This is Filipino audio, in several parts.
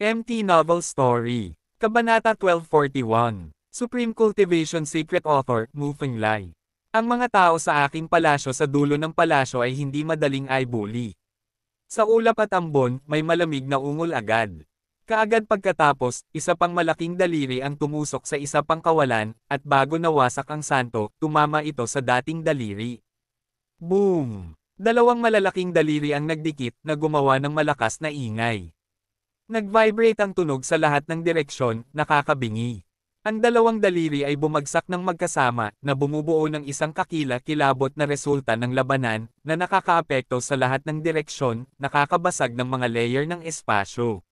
MT Novel Story. Kabanata 1241. Supreme Cultivation Secret Author, Mu Fenglai. Ang mga tao sa aking palasyo sa dulo ng palasyo ay hindi madaling ay bully. Sa ulap at ambon, may malamig na ungol agad. Kaagad pagkatapos, isa pang malaking daliri ang tumusok sa isa pang kawalan, at bago nawasak ang santo, tumama ito sa dating daliri. Boom! Dalawang malalaking daliri ang nagdikit na gumawa ng malakas na ingay. Nag-vibrate ang tunog sa lahat ng direksyon, nakakabingi. Ang dalawang daliri ay bumagsak ng magkasama, na bumubuo ng isang kakila-kilabot na resulta ng labanan, na nakakaapekto sa lahat ng direksyon, nakakabasag ng mga layer ng espasyo.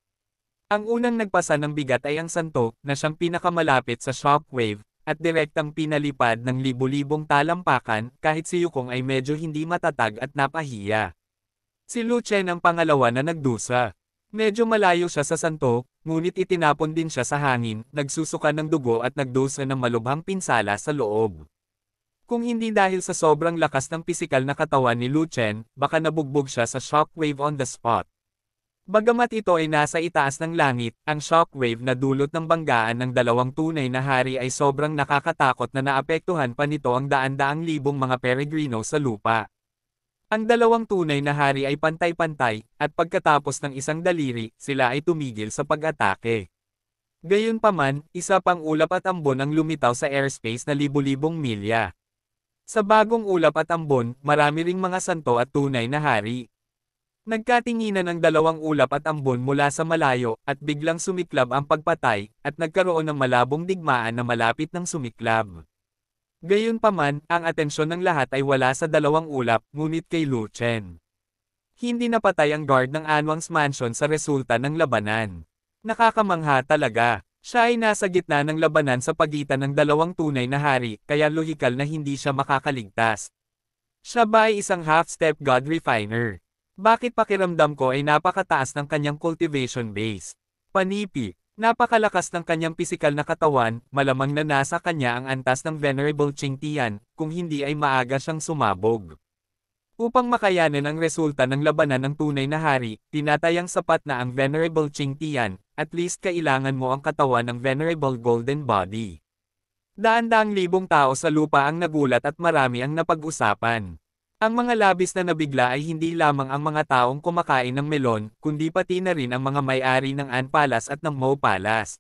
Ang unang nagpasa ng bigat ay ang santo, na siyang pinakamalapit sa shockwave, at direktang pinalipad ng libu-libong talampakan, kahit si Yukong ay medyo hindi matatag at napahiya. Si Luchen ang pangalawa na nagdusa. Medyo malayo siya sa santo, ngunit itinapon din siya sa hangin, nagsusuka ng dugo at nagdosa ng malubhang pinsala sa loob. Kung hindi dahil sa sobrang lakas ng pisikal na katawan ni Lu Chen, baka nabugbog siya sa shockwave on the spot. Bagamat ito ay nasa itaas ng langit, ang shockwave na dulot ng banggaan ng dalawang tunay na hari ay sobrang nakakatakot na naapektuhan pa nito ang daan-daang libong mga peregrino sa lupa. Ang dalawang tunay na hari ay pantay-pantay, at pagkatapos ng isang daliri, sila ay tumigil sa pag-atake. Gayunpaman, isa pang ulap at ambon ang lumitaw sa airspace na libu-libong milya. Sa bagong ulap at ambon, marami ring mga santo at tunay na hari. Nagkatinginan ang dalawang ulap at ambon mula sa malayo, at biglang sumiklab ang pagpatay, at nagkaroon ng malabong digmaan na malapit ng sumiklab. Gayunpaman, ang atensyon ng lahat ay wala sa dalawang ulap, ngunit kay Lu Chen. Hindi napatay ang guard ng Anwang's mansion sa resulta ng labanan. Nakakamangha talaga. Siya ay nasa gitna ng labanan sa pagitan ng dalawang tunay na hari, kaya lohikal na hindi siya makakaligtas. Siya ba ay isang half-step god refiner? Bakit pakiramdam ko ay napakataas ng kanyang cultivation base? Panipi, Napakalakas ng kanyang pisikal na katawan, malamang na nasa kanya ang antas ng Venerable Ching Tian, kung hindi ay maaga siyang sumabog. Upang makayanan ang resulta ng labanan ng tunay na hari, tinatayang sapat na ang Venerable Ching Tian, at least kailangan mo ang katawan ng Venerable Golden Body. Daan-daang libong tao sa lupa ang nagulat at marami ang napag-usapan. Ang mga labis na nabigla ay hindi lamang ang mga taong kumakain ng melon, kundi pati na rin ang mga may-ari ng Ann Palace at ng Mo Palace.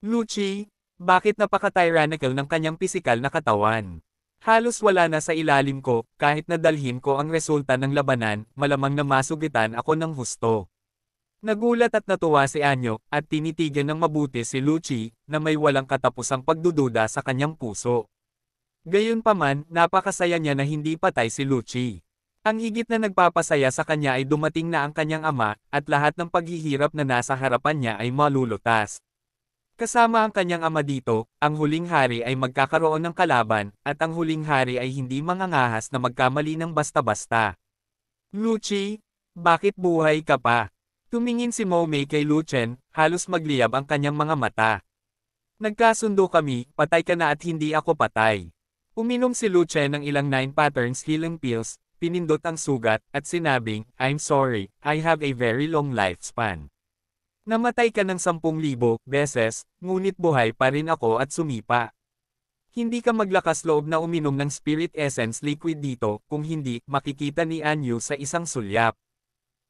Lucci, bakit napaka-tyrannical ng kanyang pisikal na katawan? Halos wala na sa ilalim ko, kahit nadalhin ko ang resulta ng labanan, malamang na masugitan ako ng husto. Nagulat at natuwa si Anyo, at tinitigan ng mabuti si Lucci, na may walang katapusang pagdududa sa kanyang puso. Gayunpaman, napakasaya niya na hindi patay si Lucci. Ang higit na nagpapasaya sa kanya ay dumating na ang kanyang ama, at lahat ng paghihirap na nasa harapan niya ay malulutas. Kasama ang kanyang ama dito, ang huling hari ay magkakaroon ng kalaban, at ang huling hari ay hindi mangangahas na magkamali ng basta-basta. Lucci, bakit buhay ka pa? Tumingin si Momei kay Luchen, halos magliyab ang kanyang mga mata. Nagkasundo kami, patay ka na at hindi ako patay. Uminom si Luce ng ilang nine patterns healing pills, pinindot ang sugat, at sinabing, I'm sorry, I have a very long lifespan. Namatay ka ng 10,000 beses, ngunit buhay pa rin ako at sumipa. Hindi ka maglakas loob na uminom ng spirit essence liquid dito, kung hindi, makikita ni Anyu sa isang sulyap.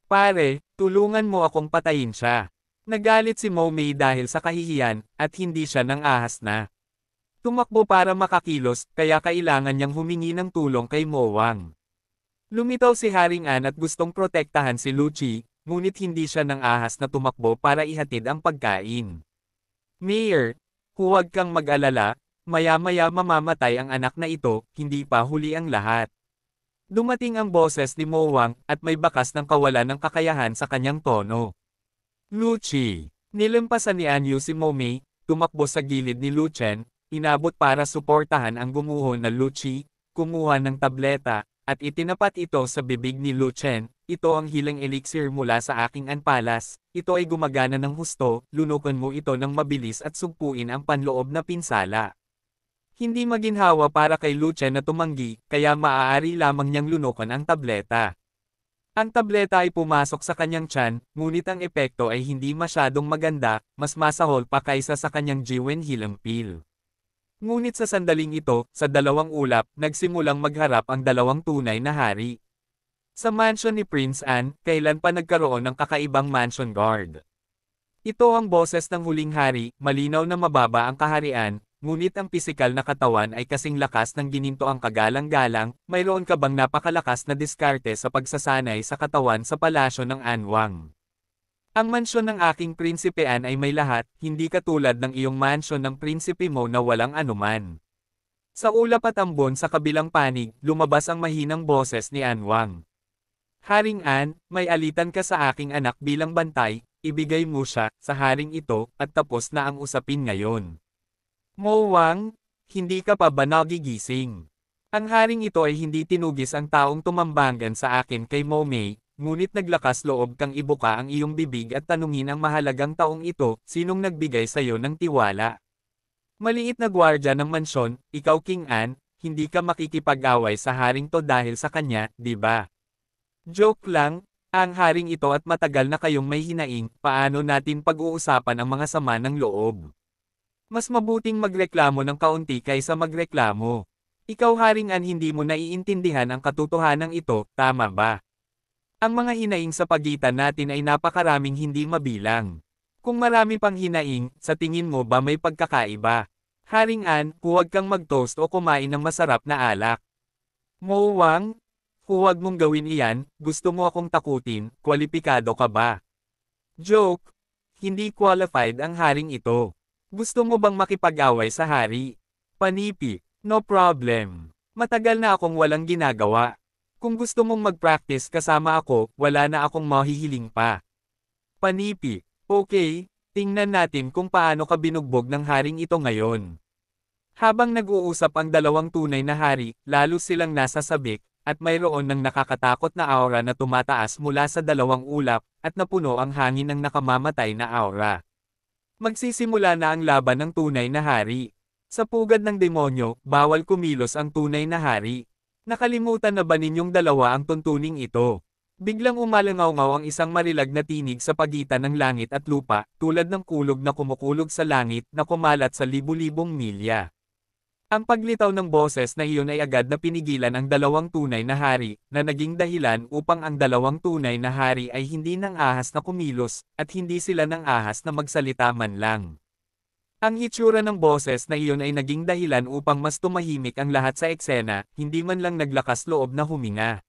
Pare, tulungan mo akong patayin siya. Nagalit si Momei dahil sa kahihiyan, at hindi siya nang ahas na. Tumakbo para makakilos, kaya kailangan niyang humingi ng tulong kay Mowang. Lumitaw si Haring An at gustong protektahan si Luchi, ngunit hindi siya ng ahas na tumakbo para ihatid ang pagkain. Mayor, huwag kang mag-alala, maya-maya mamamatay ang anak na ito, hindi pa huli ang lahat. Dumating ang boses ni Mowang, at may bakas ng kawalan ng kakayahan sa kanyang tono. Luchi! Nilampasan ni Anyu si Momi, tumakbo sa gilid ni Luchen, inabot para suportahan ang gumuho na Luchi, kumuha ng tableta, at itinapat ito sa bibig ni Luchen, ito ang hilang elixir mula sa aking anpalas, ito ay gumagana ng husto, lunukan mo ito ng mabilis at sugpuin ang panloob na pinsala. Hindi maginhawa para kay Luchen na tumanggi, kaya maaari lamang niyang lunukan ang tableta. Ang tableta ay pumasok sa kanyang tiyan, ngunit ang epekto ay hindi masyadong maganda, mas masahol pa kaysa sa kanyang Jiwen Pill. Ngunit sa sandaling ito, sa dalawang ulap, nagsimulang magharap ang dalawang tunay na hari. Sa mansion ni Prince Anne, kailan pa nagkaroon ng kakaibang mansion guard. Ito ang boses ng huling hari, malinaw na mababa ang kaharian, ngunit ang pisikal na katawan ay kasing lakas ng gininto ang kagalang-galang, mayroon ka bang napakalakas na diskarte sa pagsasanay sa katawan sa palasyo ng Anwang. Ang mansyon ng aking prinsipean ay may lahat, hindi katulad ng iyong mansyon ng prinsipe mo na walang anuman. Sa ulap at ambon sa kabilang panig, lumabas ang mahinang boses ni Anwang. Haring An, may alitan ka sa aking anak bilang bantay, ibigay mo siya, sa haring ito, at tapos na ang usapin ngayon. Mo Wang, hindi ka pa ba nagigising? Ang haring ito ay hindi tinugis ang taong tumambangan sa akin kay Mo Mei, Ngunit naglakas loob kang ibuka ang iyong bibig at tanungin ang mahalagang taong ito, sinong nagbigay sa iyo ng tiwala. Maliit na gwardya ng mansyon, ikaw King An, hindi ka makikipag-away sa haring to dahil sa kanya, di ba? Joke lang, ang haring ito at matagal na kayong may hinaing, paano natin pag-uusapan ang mga sama ng loob? Mas mabuting magreklamo ng kaunti kaysa magreklamo. Ikaw haring An hindi mo naiintindihan ang katotohanan ito, tama ba? Ang mga hinaing sa pagitan natin ay napakaraming hindi mabilang. Kung marami pang hinaing, sa tingin mo ba may pagkakaiba? Haringan, huwag kang magtoast o kumain ng masarap na alak. Mowang, huwag mong gawin iyan, gusto mo akong takutin, kwalipikado ka ba? Joke, hindi qualified ang haring ito. Gusto mo bang makipag-away sa hari? Panipi, no problem. Matagal na akong walang ginagawa. Kung gusto mong mag-practice kasama ako, wala na akong mahihiling pa. Panipi, okay, tingnan natin kung paano ka binugbog ng haring ito ngayon. Habang nag-uusap ang dalawang tunay na hari, lalo silang nasa sabik, at mayroon ng nakakatakot na aura na tumataas mula sa dalawang ulap, at napuno ang hangin ng nakamamatay na aura. Magsisimula na ang laban ng tunay na hari. Sa pugad ng demonyo, bawal kumilos ang tunay na hari. Nakalimutan na ba ninyong dalawa ang tuntuning ito? Biglang umalangaw ang isang marilag na tinig sa pagitan ng langit at lupa, tulad ng kulog na kumukulog sa langit na kumalat sa libu-libong milya. Ang paglitaw ng boses na iyon ay agad na pinigilan ang dalawang tunay na hari, na naging dahilan upang ang dalawang tunay na hari ay hindi ng ahas na kumilos, at hindi sila ng ahas na magsalita man lang. Ang itsura ng boses na iyon ay naging dahilan upang mas tumahimik ang lahat sa eksena, hindi man lang naglakas loob na huminga.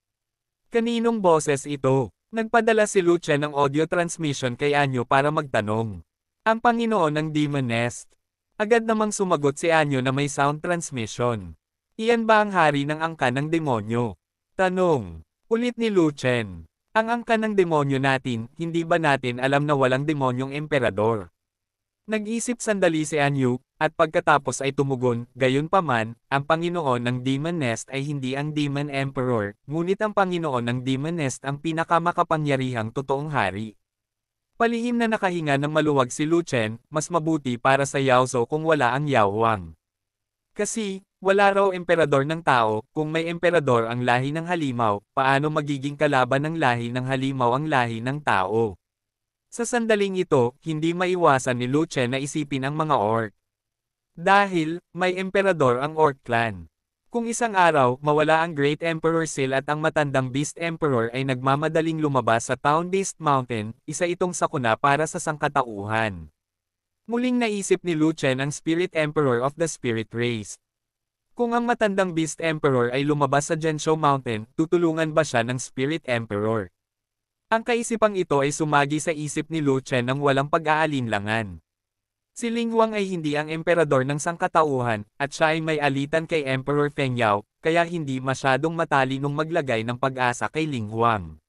Kaninong boses ito? Nagpadala si Lucia ng audio transmission kay Anyo para magtanong. Ang Panginoon ng Demon Nest. Agad namang sumagot si Anyo na may sound transmission. Iyan ba ang hari ng angka ng demonyo? Tanong. Ulit ni Luchen. Ang angka ng demonyo natin, hindi ba natin alam na walang demonyong emperador? Nag-isip sandali si Anyu, at pagkatapos ay tumugon, gayon gayunpaman, ang Panginoon ng Demon Nest ay hindi ang Demon Emperor, ngunit ang Panginoon ng Demon Nest ang pinakamakapangyarihang totoong hari. Palihim na nakahinga ng maluwag si Luchen, mas mabuti para sa Yaozo kung wala ang Yao Kasi, wala raw emperador ng tao, kung may emperador ang lahi ng halimaw, paano magiging kalaban ng lahi ng halimaw ang lahi ng tao? Sa sandaling ito, hindi maiwasan ni Luce na isipin ang mga orc. Dahil, may emperador ang orc clan. Kung isang araw, mawala ang Great Emperor Seal at ang matandang Beast Emperor ay nagmamadaling lumabas sa Town Beast Mountain, isa itong sakuna para sa sangkatauhan. Muling naisip ni Luchen ang Spirit Emperor of the Spirit Race. Kung ang matandang Beast Emperor ay lumabas sa Gensho Mountain, tutulungan ba siya ng Spirit Emperor? Ang kaisipang ito ay sumagi sa isip ni Lu Chen ng walang pag-aalinlangan. Si Ling Wang ay hindi ang emperador ng sangkatauhan, at siya ay may alitan kay Emperor Feng Yao, kaya hindi masyadong matalinong maglagay ng pag-asa kay Ling Wang.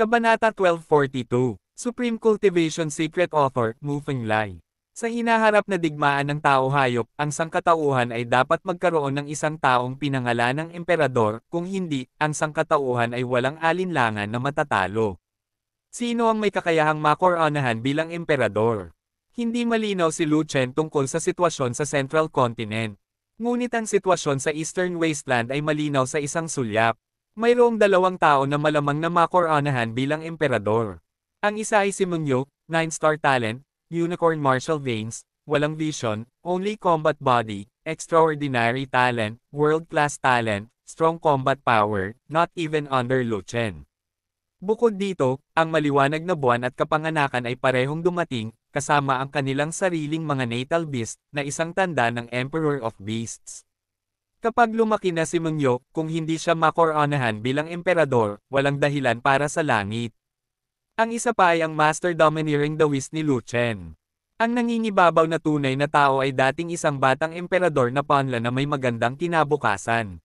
Kabanata 1242, Supreme Cultivation Secret Author, Mu Feng Lai sa hinaharap na digmaan ng tao-hayop, ang sangkatauhan ay dapat magkaroon ng isang taong pinangalan ng emperador, kung hindi, ang sangkatauhan ay walang alinlangan na matatalo. Sino ang may kakayahang makoronahan bilang emperador? Hindi malinaw si Lu Chen tungkol sa sitwasyon sa Central Continent. Ngunit ang sitwasyon sa Eastern Wasteland ay malinaw sa isang sulyap. Mayroong dalawang tao na malamang na makoronahan bilang emperador. Ang isa ay si Mungyuk, 9-star talent, unicorn martial veins, walang vision, only combat body, extraordinary talent, world-class talent, strong combat power, not even under Luchen. Bukod dito, ang maliwanag na buwan at kapanganakan ay parehong dumating, kasama ang kanilang sariling mga natal beast na isang tanda ng Emperor of Beasts. Kapag lumaki na si Mengyo, kung hindi siya makoronahan bilang emperador, walang dahilan para sa langit. Ang isa pa ay ang master domineering the West ni Lu Chen. Ang nangingibabaw na tunay na tao ay dating isang batang emperador na panla na may magandang kinabukasan.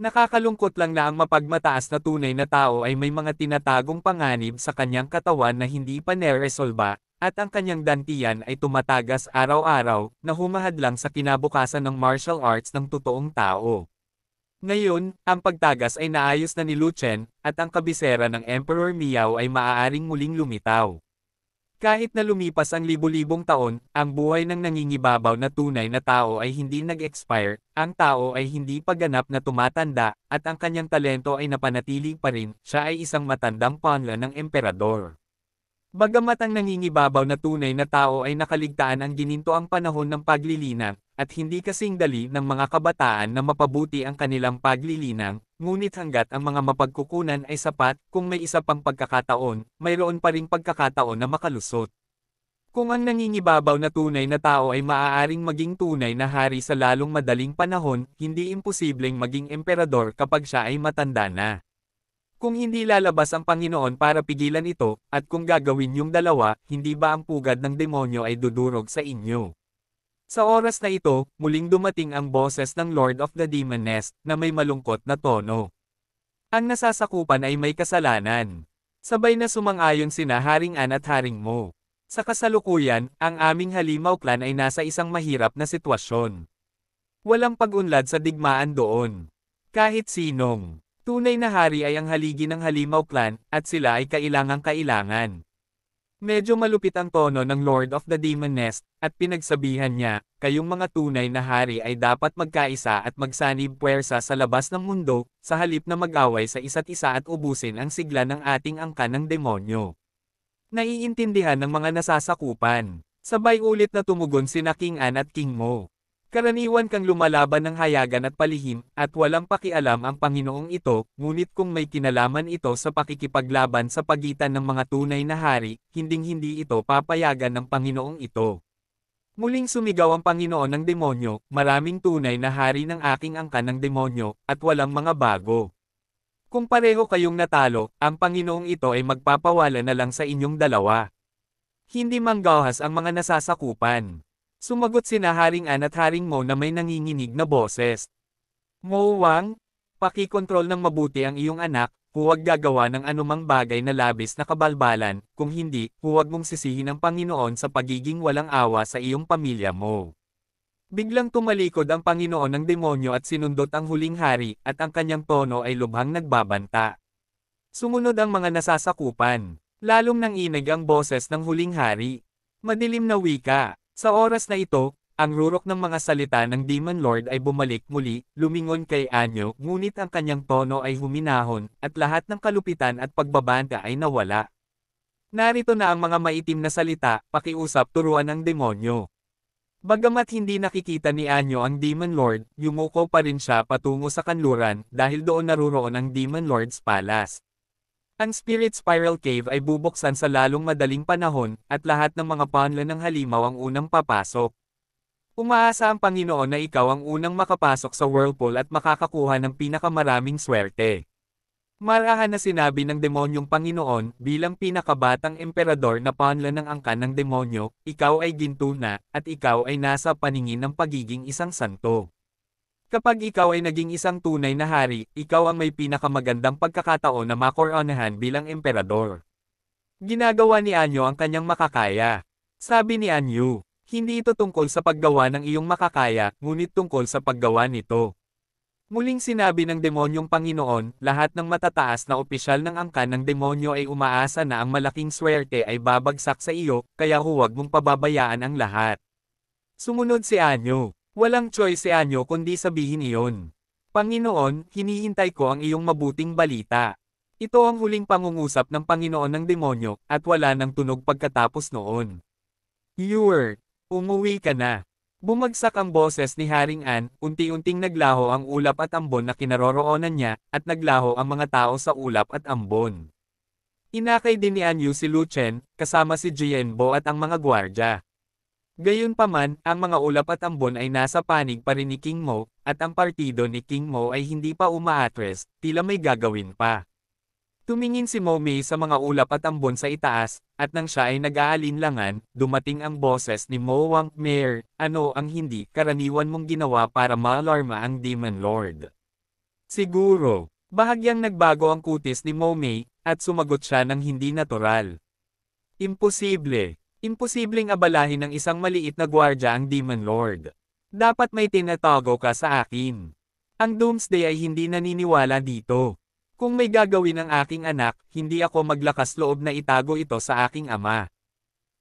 Nakakalungkot lang na ang mapagmataas na tunay na tao ay may mga tinatagong panganib sa kanyang katawan na hindi pa neresolba, at ang kanyang dantiyan ay tumatagas araw-araw, na humahad lang sa kinabukasan ng martial arts ng totoong tao. Ngayon, ang pagtagas ay naayos na ni Luchen, at ang kabisera ng Emperor Miao ay maaaring muling lumitaw. Kahit na lumipas ang libu-libong taon, ang buhay ng nangingibabaw na tunay na tao ay hindi nag-expire, ang tao ay hindi pagganap na tumatanda, at ang kanyang talento ay napanatili pa rin, siya ay isang matandang panla ng emperador. Bagamat ang nangingibabaw na tunay na tao ay nakaligtaan ang gininto ang panahon ng paglilinang, at hindi kasing dali ng mga kabataan na mapabuti ang kanilang paglilinang, ngunit hanggat ang mga mapagkukunan ay sapat, kung may isa pang pagkakataon, mayroon pa ring pagkakataon na makalusot. Kung ang nangingibabaw na tunay na tao ay maaaring maging tunay na hari sa lalong madaling panahon, hindi imposibleng maging emperador kapag siya ay matanda na. Kung hindi lalabas ang Panginoon para pigilan ito, at kung gagawin yung dalawa, hindi ba ang pugad ng demonyo ay dudurog sa inyo? Sa oras na ito, muling dumating ang boses ng Lord of the Demon Nest na may malungkot na tono. Ang nasasakupan ay may kasalanan. Sabay na sumang-ayon sina Haring An at Haring Mo. Sa kasalukuyan, ang aming Halimaw clan ay nasa isang mahirap na sitwasyon. Walang pag-unlad sa digmaan doon. Kahit sinong, tunay na hari ay ang haligi ng Halimaw clan at sila ay kailangang kailangan. Medyo malupit ang tono ng Lord of the Demon Nest, at pinagsabihan niya, kayong mga tunay na hari ay dapat magkaisa at magsanib puwersa sa labas ng mundo, sa halip na mag-away sa isa't isa at ubusin ang sigla ng ating angkan ng demonyo. Naiintindihan ng mga nasasakupan. Sabay ulit na tumugon sina King An at King Mo. Karaniwan kang lumalaban ng hayagan at palihim, at walang pakialam ang Panginoong ito, ngunit kung may kinalaman ito sa pakikipaglaban sa pagitan ng mga tunay na hari, hinding-hindi ito papayagan ng Panginoong ito. Muling sumigaw ang Panginoon ng demonyo, maraming tunay na hari ng aking angkan ng demonyo, at walang mga bago. Kung pareho kayong natalo, ang Panginoong ito ay magpapawala na lang sa inyong dalawa. Hindi manggahas ang mga nasasakupan. Sumagot sina Haring An at Haring Mo na may nanginginig na boses. Mo Wang, pakikontrol ng mabuti ang iyong anak, huwag gagawa ng anumang bagay na labis na kabalbalan, kung hindi, huwag mong sisihin ang Panginoon sa pagiging walang awa sa iyong pamilya mo. Biglang tumalikod ang Panginoon ng demonyo at sinundot ang huling hari, at ang kanyang tono ay lubhang nagbabanta. Sumunod ang mga nasasakupan. Lalong nang inig ang boses ng huling hari. Madilim na wika. Sa oras na ito, ang rurok ng mga salita ng Demon Lord ay bumalik muli, lumingon kay Anyo, ngunit ang kanyang tono ay huminahon, at lahat ng kalupitan at pagbabanta ay nawala. Narito na ang mga maitim na salita, pakiusap turuan ng demonyo. Bagamat hindi nakikita ni Anyo ang Demon Lord, yumuko pa rin siya patungo sa kanluran, dahil doon naruroon ang Demon Lord's Palace. Ang Spirit Spiral Cave ay bubuksan sa lalong madaling panahon, at lahat ng mga panla ng halimaw ang unang papasok. Umaasa ang Panginoon na ikaw ang unang makapasok sa whirlpool at makakakuha ng pinakamaraming swerte. Marahan na sinabi ng demonyong Panginoon, bilang pinakabatang emperador na panla ng angkan ng demonyo, ikaw ay ginto na, at ikaw ay nasa paningin ng pagiging isang santo. Kapag ikaw ay naging isang tunay na hari, ikaw ang may pinakamagandang pagkakataon na makoronahan bilang emperador. Ginagawa ni Anyo ang kanyang makakaya. Sabi ni Anyo, hindi ito tungkol sa paggawa ng iyong makakaya, ngunit tungkol sa paggawa nito. Muling sinabi ng demonyong Panginoon, lahat ng matataas na opisyal ng angkan ng demonyo ay umaasa na ang malaking swerte ay babagsak sa iyo, kaya huwag mong pababayaan ang lahat. Sumunod si Anyo. Walang choice si Anyo kundi sabihin iyon. Panginoon, hinihintay ko ang iyong mabuting balita. Ito ang huling pangungusap ng Panginoon ng demonyo, at wala nang tunog pagkatapos noon. You're, umuwi ka na. Bumagsak ang boses ni Haring An, unti-unting naglaho ang ulap at ambon na kinaroroonan niya, at naglaho ang mga tao sa ulap at ambon. Inakay din ni Anyu si Lu Chen, kasama si Jianbo at ang mga gwardya. Gayunpaman, ang mga ulap at ambon ay nasa panig pa rin ni King Mo, at ang partido ni King Mo ay hindi pa umaatres, tila may gagawin pa. Tumingin si Mo Mei sa mga ulap at ambon sa itaas, at nang siya ay nag-aalinlangan, dumating ang boses ni Mo Wang, Mayor, ano ang hindi karaniwan mong ginawa para maalarma ang Demon Lord? Siguro, bahagyang nagbago ang kutis ni Mo Mei, at sumagot siya ng hindi natural. Imposible, Imposibleng abalahin ng isang maliit na gwardya ang Demon Lord. Dapat may tinatago ka sa akin. Ang Doomsday ay hindi naniniwala dito. Kung may gagawin ang aking anak, hindi ako maglakas loob na itago ito sa aking ama.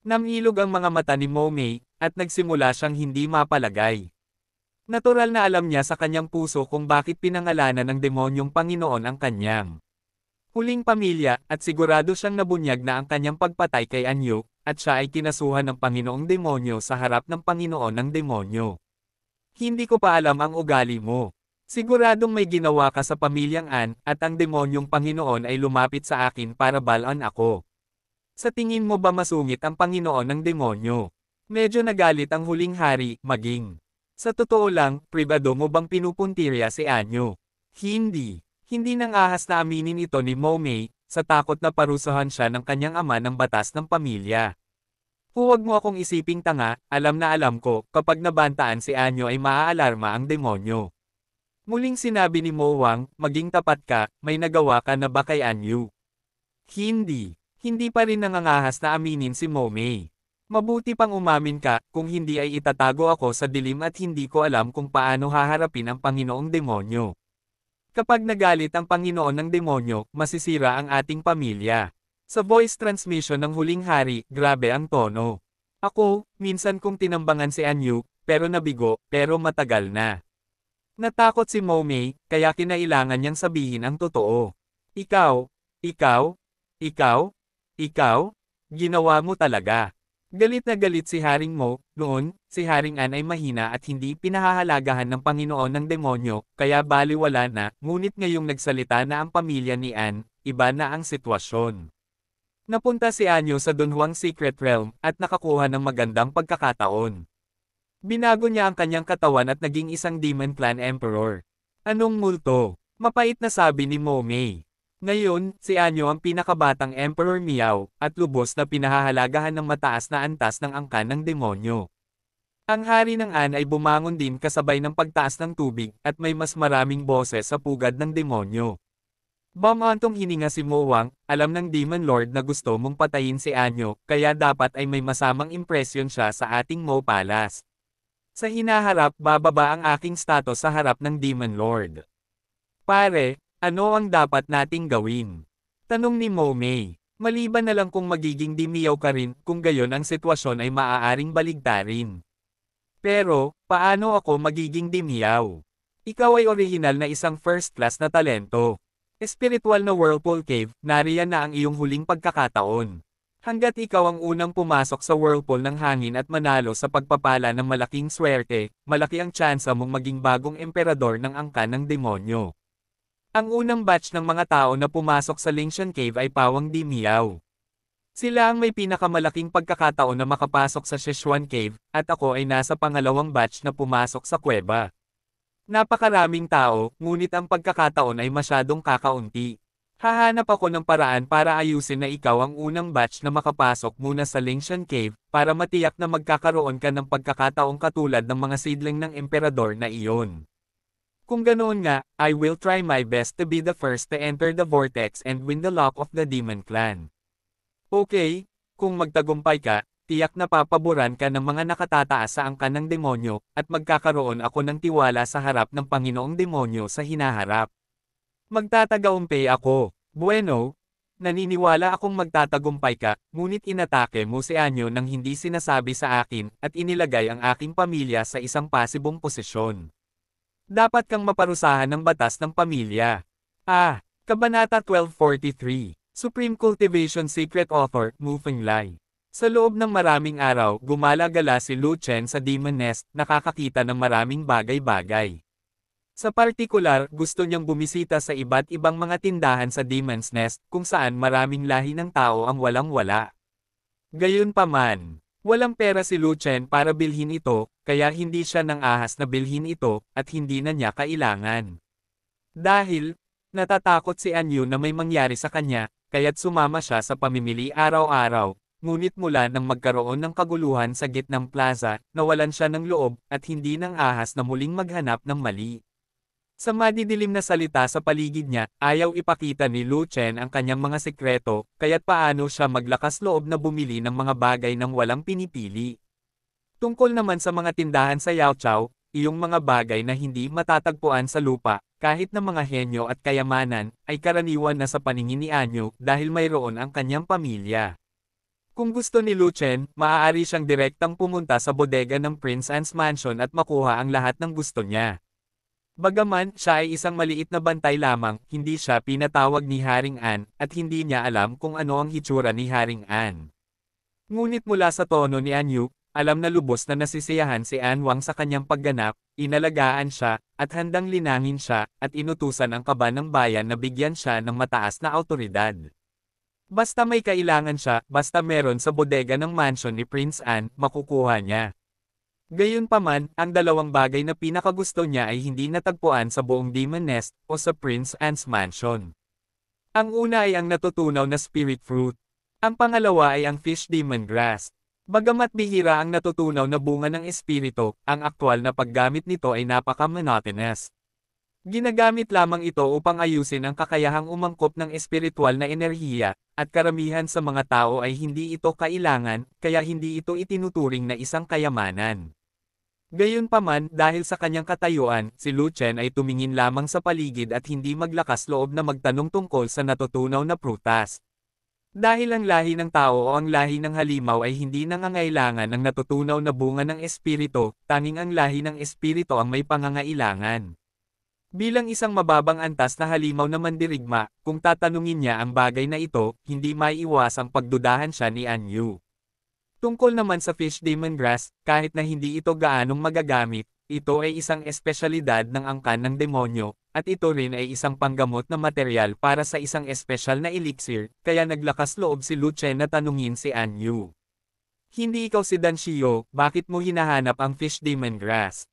Namilog ang mga mata ni Momei, at nagsimula siyang hindi mapalagay. Natural na alam niya sa kanyang puso kung bakit pinangalanan ng demonyong Panginoon ang kanyang huling pamilya, at sigurado siyang nabunyag na ang kanyang pagpatay kay Anyuk, at siya ay kinasuhan ng Panginoong demonyo sa harap ng Panginoon ng demonyo. Hindi ko pa alam ang ugali mo. Siguradong may ginawa ka sa pamilyang An, at ang demonyong Panginoon ay lumapit sa akin para balaan ako. Sa tingin mo ba masungit ang Panginoon ng demonyo? Medyo nagalit ang huling hari, maging. Sa totoo lang, pribado mo bang pinupuntirya si Anyo? Hindi. Hindi nang ahas na aminin ito ni Momei, sa takot na parusahan siya ng kanyang ama ng batas ng pamilya. Huwag mo akong isiping tanga, alam na alam ko, kapag nabantaan si Anyo ay maaalarma ang demonyo. Muling sinabi ni Mo Wang, maging tapat ka, may nagawa ka na ba kay Anyo? Hindi. Hindi pa rin nangangahas na aminin si Mo Mei. Mabuti pang umamin ka, kung hindi ay itatago ako sa dilim at hindi ko alam kung paano haharapin ang Panginoong demonyo. Kapag nagalit ang Panginoon ng demonyo, masisira ang ating pamilya. Sa voice transmission ng huling hari, grabe ang tono. Ako, minsan kong tinambangan si Anyu, pero nabigo, pero matagal na. Natakot si Momay, kaya kinailangan niyang sabihin ang totoo. Ikaw, ikaw, ikaw, ikaw, ginawa mo talaga. Galit na galit si Haring Mo, noon, si Haring An ay mahina at hindi pinahahalagahan ng Panginoon ng demonyo, kaya baliwala na, ngunit ngayong nagsalita na ang pamilya ni An, iba na ang sitwasyon. Napunta si Anyo sa Dunhuang Secret Realm, at nakakuha ng magandang pagkakataon. Binago niya ang kanyang katawan at naging isang Demon Clan Emperor. Anong multo? Mapait na sabi ni Momei. Ngayon, si Anyo ang pinakabatang Emperor Miao, at lubos na pinahahalagahan ng mataas na antas ng angkan ng demonyo. Ang hari ng An ay bumangon din kasabay ng pagtaas ng tubig, at may mas maraming boses sa pugad ng demonyo. Bamantong hininga si Mowang, alam ng Demon Lord na gusto mong patayin si Anyo, kaya dapat ay may masamang impresyon siya sa ating Mo Palace. Sa hinaharap bababa ang aking status sa harap ng Demon Lord. Pare, ano ang dapat nating gawin? Tanong ni Mo Mei. Maliban na lang kung magiging dimiyaw ka rin, kung gayon ang sitwasyon ay maaaring baligtarin. Pero, paano ako magiging dimiyaw? Ikaw ay orihinal na isang first class na talento. Espiritual na Whirlpool Cave, nariyan na ang iyong huling pagkakataon. Hanggat ikaw ang unang pumasok sa whirlpool ng hangin at manalo sa pagpapala ng malaking swerte, malaki ang tsansa mong maging bagong emperador ng angka ng demonyo. Ang unang batch ng mga tao na pumasok sa Lingshan Cave ay pawang di Sila ang may pinakamalaking pagkakataon na makapasok sa Sichuan Cave, at ako ay nasa pangalawang batch na pumasok sa kuweba. Napakaraming tao, ngunit ang pagkakataon ay masyadong kakaunti. Hahanap ako ng paraan para ayusin na ikaw ang unang batch na makapasok muna sa Lingshan Cave, para matiyak na magkakaroon ka ng pagkakataong katulad ng mga sidling ng emperador na iyon. Kung ganoon nga, I will try my best to be the first to enter the vortex and win the lock of the Demon Clan. Okay, kung magtagumpay ka, tiyak na papaboran ka ng mga nakatataas sa angkan ng demonyo, at magkakaroon ako ng tiwala sa harap ng Panginoong demonyo sa hinaharap. Magtatagaumpay ako. Bueno, naniniwala akong magtatagumpay ka, ngunit inatake mo si Anyo nang hindi sinasabi sa akin, at inilagay ang aking pamilya sa isang pasibong posisyon. Dapat kang maparusahan ng batas ng pamilya. Ah, Kabanata 1243, Supreme Cultivation Secret Author, Moving Lie. Sa loob ng maraming araw, gumalagala si Lu Chen sa Demon Nest, nakakakita ng maraming bagay-bagay. Sa partikular, gusto niyang bumisita sa iba't ibang mga tindahan sa Demon's Nest kung saan maraming lahi ng tao ang walang-wala. Gayunpaman, walang pera si Lu Chen para bilhin ito, kaya hindi siya nang ahas na bilhin ito at hindi na niya kailangan. Dahil, natatakot si Anyu na may mangyari sa kanya, kaya't sumama siya sa pamimili araw-araw, Ngunit mula nang magkaroon ng kaguluhan sa gitnang plaza, nawalan siya ng loob, at hindi ng ahas na muling maghanap ng mali. Sa madidilim na salita sa paligid niya, ayaw ipakita ni Lu Chen ang kanyang mga sekreto, kaya't paano siya maglakas loob na bumili ng mga bagay ng walang pinipili. Tungkol naman sa mga tindahan sa Yao Chao, iyong mga bagay na hindi matatagpuan sa lupa, kahit na mga henyo at kayamanan, ay karaniwan na sa paningin ni Anyo dahil mayroon ang kanyang pamilya. Kung gusto ni Luchen, maaari siyang direktang pumunta sa bodega ng Prince Anne's Mansion at makuha ang lahat ng gusto niya. Bagaman, siya ay isang maliit na bantay lamang, hindi siya pinatawag ni Haring Anne, at hindi niya alam kung ano ang hitsura ni Haring Anne. Ngunit mula sa tono ni Anyu, alam na lubos na nasisiyahan si Anne Wang sa kanyang pagganap, inalagaan siya, at handang linangin siya, at inutusan ang kaba ng bayan na bigyan siya ng mataas na autoridad. Basta may kailangan siya, basta meron sa bodega ng mansion ni Prince Anne, makukuha niya. Gayunpaman, ang dalawang bagay na pinakagusto niya ay hindi natagpuan sa buong Demon Nest o sa Prince Anne's Mansion. Ang una ay ang natutunaw na spirit fruit. Ang pangalawa ay ang fish demon grass. Bagamat bihira ang natutunaw na bunga ng espirito, ang aktwal na paggamit nito ay napaka-monotonous. Ginagamit lamang ito upang ayusin ang kakayahang umangkop ng espiritual na enerhiya, at karamihan sa mga tao ay hindi ito kailangan, kaya hindi ito itinuturing na isang kayamanan. Gayunpaman, dahil sa kanyang katayuan, si Lu Chen ay tumingin lamang sa paligid at hindi maglakas loob na magtanong tungkol sa natutunaw na prutas. Dahil ang lahi ng tao o ang lahi ng halimaw ay hindi nangangailangan ng natutunaw na bunga ng espirito, tanging ang lahi ng espirito ang may pangangailangan. Bilang isang mababang antas na halimaw na mandirigma, kung tatanungin niya ang bagay na ito, hindi maiiwasang pagdudahan siya ni Anyu. Tungkol naman sa fish demon grass, kahit na hindi ito gaanong magagamit, ito ay isang espesyalidad ng angkan ng demonyo, at ito rin ay isang panggamot na material para sa isang espesyal na elixir, kaya naglakas loob si Lu Chen na tanungin si Anyu. Hindi ikaw si Danshio, bakit mo hinahanap ang fish demon grass?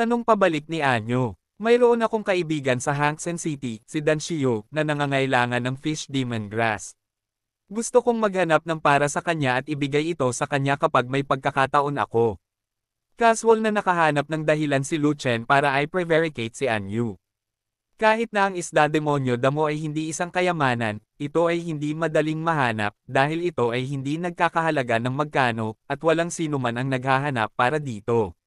Tanong pabalik ni Anyo. Mayroon akong kaibigan sa Hanksen City, si Dan Shio, na nangangailangan ng fish demon grass. Gusto kong maghanap ng para sa kanya at ibigay ito sa kanya kapag may pagkakataon ako. Casual na nakahanap ng dahilan si Luchen para ay prevaricate si Anyu. Kahit na ang isda demonyo damo ay hindi isang kayamanan, ito ay hindi madaling mahanap dahil ito ay hindi nagkakahalaga ng magkano at walang sino man ang naghahanap para dito.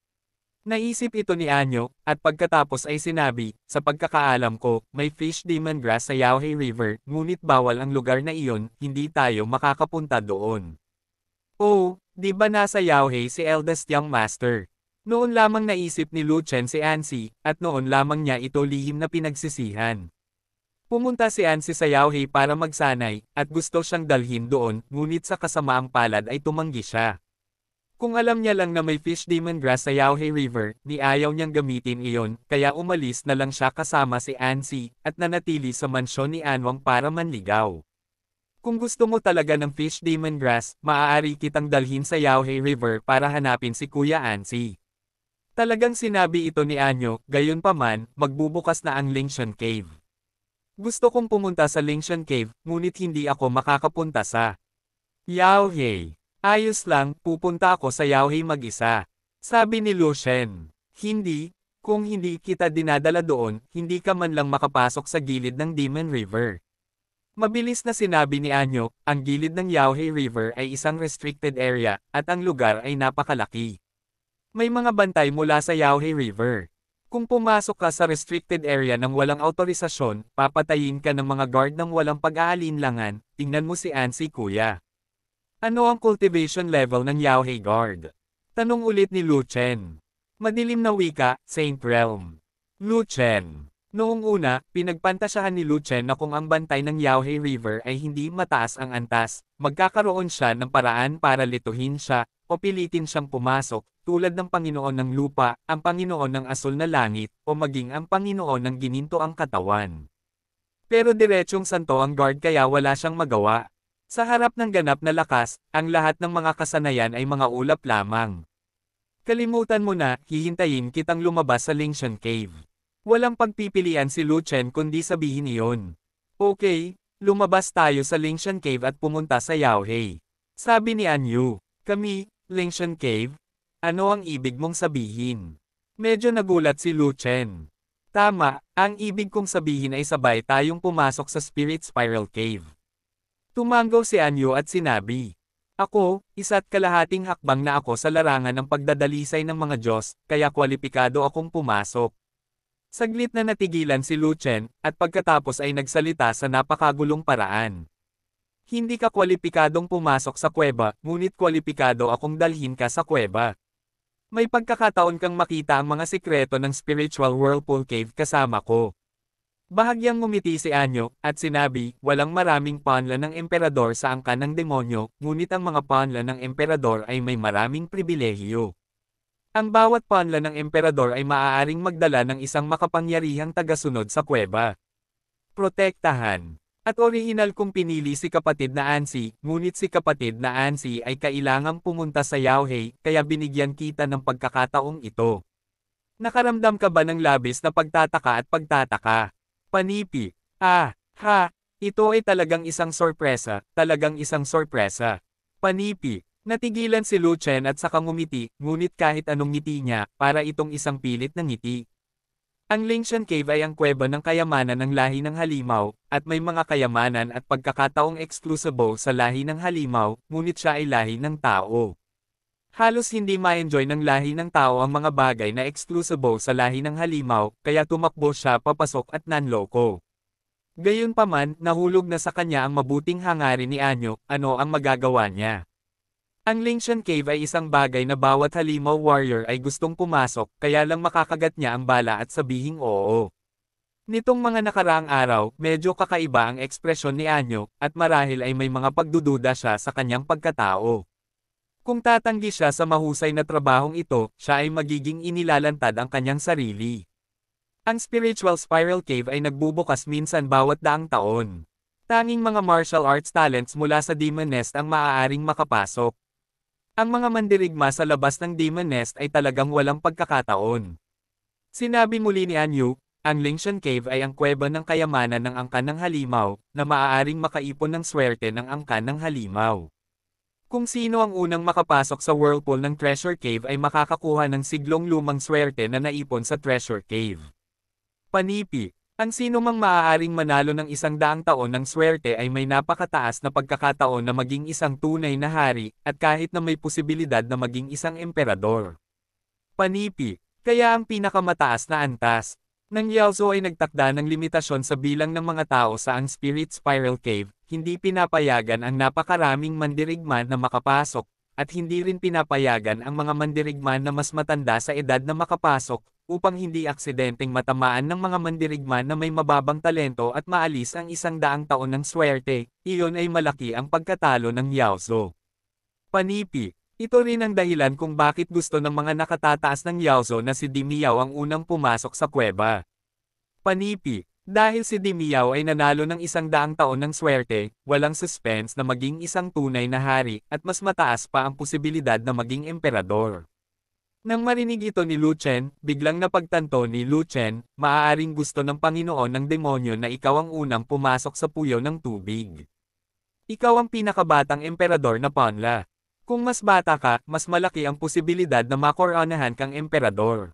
Naisip ito ni Anyo, at pagkatapos ay sinabi, sa pagkakaalam ko, may fish demon grass sa Yaohe River, ngunit bawal ang lugar na iyon, hindi tayo makakapunta doon. Oh, di ba nasa Yaohe si Eldest Young Master? Noon lamang naisip ni Lu Chen si Ansi, at noon lamang niya ito lihim na pinagsisihan. Pumunta si Ansi sa Yaohe para magsanay, at gusto siyang dalhin doon, ngunit sa kasamaang palad ay tumanggi siya. Kung alam niya lang na may fish demon grass sa Yaohe River, ni ayaw niyang gamitin iyon, kaya umalis na lang siya kasama si Ansi, at nanatili sa mansyon ni Anwang para manligaw. Kung gusto mo talaga ng fish demon grass, maaari kitang dalhin sa Yaohe River para hanapin si Kuya Ansi. Talagang sinabi ito ni Anyo, gayon pa man, magbubukas na ang Lingshan Cave. Gusto kong pumunta sa Lingshan Cave, ngunit hindi ako makakapunta sa Yaohe. Ayos lang, pupunta ako sa Yaohe mag-isa. Sabi ni Lu Shen. Hindi, kung hindi kita dinadala doon, hindi ka man lang makapasok sa gilid ng Demon River. Mabilis na sinabi ni Anyok, ang gilid ng Yaohe River ay isang restricted area, at ang lugar ay napakalaki. May mga bantay mula sa Yaohe River. Kung pumasok ka sa restricted area ng walang autorisasyon, papatayin ka ng mga guard ng walang pag-aalinlangan, tingnan mo si Ansi kuya. Ano ang cultivation level ng Yaohe Guard? Tanong ulit ni Lu Chen. Madilim na wika, Saint Realm. Lu Chen. Noong una, pinagpantasahan ni Lu Chen na kung ang bantay ng Yaohe River ay hindi mataas ang antas, magkakaroon siya ng paraan para lituhin siya, o pilitin siyang pumasok, tulad ng Panginoon ng lupa, ang Panginoon ng asul na langit, o maging ang Panginoon ng gininto ang katawan. Pero diretsong santo ang guard kaya wala siyang magawa. Sa harap ng ganap na lakas, ang lahat ng mga kasanayan ay mga ulap lamang. Kalimutan mo na, hihintayin kitang lumabas sa Lingshan Cave. Walang pagpipilian si Lu Chen kundi sabihin iyon. Okay, lumabas tayo sa Lingshan Cave at pumunta sa Yaohei. Sabi ni Anyu, kami, Lingshan Cave? Ano ang ibig mong sabihin? Medyo nagulat si Lu Chen. Tama, ang ibig kong sabihin ay sabay tayong pumasok sa Spirit Spiral Cave. Tumanggo si Anyo at sinabi, Ako, isa't kalahating hakbang na ako sa larangan ng pagdadalisay ng mga Diyos, kaya kwalipikado akong pumasok. Saglit na natigilan si Luchen, at pagkatapos ay nagsalita sa napakagulong paraan. Hindi ka kwalipikadong pumasok sa kuweba, ngunit kwalipikado akong dalhin ka sa kuweba. May pagkakataon kang makita ang mga sikreto ng spiritual whirlpool cave kasama ko. Bahagyang ngumiti si Anyok, at sinabi, walang maraming panla ng emperador sa angka ng demonyo, ngunit ang mga panla ng emperador ay may maraming pribilehiyo. Ang bawat panla ng emperador ay maaaring magdala ng isang makapangyarihang tagasunod sa kuweba. Protektahan. At orihinal kong pinili si kapatid na Ansi, ngunit si kapatid na Ansi ay kailangang pumunta sa Yaohei, kaya binigyan kita ng pagkakataong ito. Nakaramdam ka ba ng labis na pagtataka at pagtataka? Panipi. Ah, ha, ito ay talagang isang sorpresa, talagang isang sorpresa. Panipi. Natigilan si Lu Chen at saka ngumiti, ngunit kahit anong ngiti niya, para itong isang pilit ng ngiti. Ang Lingshan Cave ay ang kweba ng kayamanan ng lahi ng halimaw, at may mga kayamanan at pagkakataong eksklusibo sa lahi ng halimaw, ngunit siya ay lahi ng tao. Halos hindi ma-enjoy ng lahi ng tao ang mga bagay na exclusive sa lahi ng halimaw, kaya tumakbo siya papasok at nanloko. Gayunpaman, nahulog na sa kanya ang mabuting hangarin ni Anyo, ano ang magagawa niya. Ang Lingshan Cave ay isang bagay na bawat halimaw warrior ay gustong pumasok kaya lang makakagat niya ang bala at sabihing oo. Nitong mga nakaraang araw, medyo kakaiba ang ekspresyon ni Anyo, at marahil ay may mga pagdududa siya sa kanyang pagkatao. Kung tatanggi siya sa mahusay na trabahong ito, siya ay magiging inilalantad ang kanyang sarili. Ang spiritual spiral cave ay nagbubukas minsan bawat daang taon. Tanging mga martial arts talents mula sa Demon Nest ang maaaring makapasok. Ang mga mandirigma sa labas ng Demon Nest ay talagang walang pagkakataon. Sinabi muli ni Anyu, ang Lingshan Cave ay ang kweba ng kayamanan ng angkan ng halimaw, na maaaring makaipon ng swerte ng angkan ng halimaw. Kung sino ang unang makapasok sa whirlpool ng treasure cave ay makakakuha ng siglong lumang swerte na naipon sa treasure cave. Panipi, ang sino mang maaaring manalo ng isang daang taon ng swerte ay may napakataas na pagkakataon na maging isang tunay na hari, at kahit na may posibilidad na maging isang emperador. Panipi, kaya ang pinakamataas na antas, ng Yelzo ay nagtakda ng limitasyon sa bilang ng mga tao sa ang Spirit Spiral Cave, hindi pinapayagan ang napakaraming mandirigma na makapasok, at hindi rin pinapayagan ang mga mandirigma na mas matanda sa edad na makapasok, upang hindi aksidenteng matamaan ng mga mandirigma na may mababang talento at maalis ang isang daang taon ng swerte, iyon ay malaki ang pagkatalo ng Yaozo. Panipi, ito rin ang dahilan kung bakit gusto ng mga nakatataas ng Yaozo na si Dimiao ang unang pumasok sa kuweba. Panipi, dahil si Dimiao ay nanalo ng isang daang taon ng swerte, walang suspense na maging isang tunay na hari at mas mataas pa ang posibilidad na maging emperador. Nang marinig ito ni Lu Chen, biglang napagtanto ni Lu Chen, maaaring gusto ng Panginoon ng demonyo na ikaw ang unang pumasok sa puyo ng tubig. Ikaw ang pinakabatang emperador na Panla. Kung mas bata ka, mas malaki ang posibilidad na makoronahan kang emperador.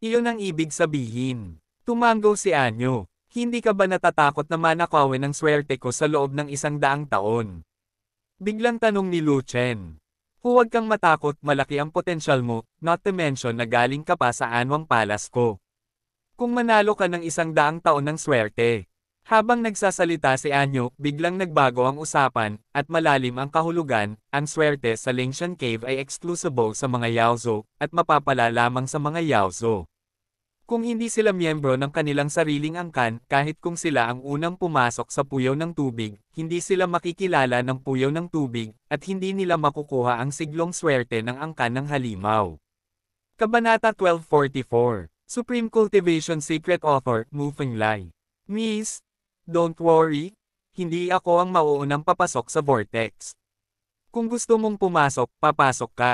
Iyon ang ibig sabihin. Tumango si Anyo. Hindi ka ba natatakot na manakawin ang swerte ko sa loob ng isang daang taon? Biglang tanong ni Lu Chen. Huwag kang matakot, malaki ang potensyal mo, not to mention na galing ka pa sa anwang palas ko. Kung manalo ka ng isang daang taon ng swerte. Habang nagsasalita si Anyo, biglang nagbago ang usapan, at malalim ang kahulugan, ang swerte sa Lingshan Cave ay exclusive sa mga Yaozo, at mapapala lamang sa mga Yaozo. Kung hindi sila miyembro ng kanilang sariling angkan, kahit kung sila ang unang pumasok sa puyaw ng tubig, hindi sila makikilala ng puyaw ng tubig, at hindi nila makukuha ang siglong swerte ng angkan ng halimaw. Kabanata 1244 Supreme Cultivation Secret Author, Moving Lai Miss, don't worry, hindi ako ang mauunang papasok sa vortex. Kung gusto mong pumasok, papasok ka.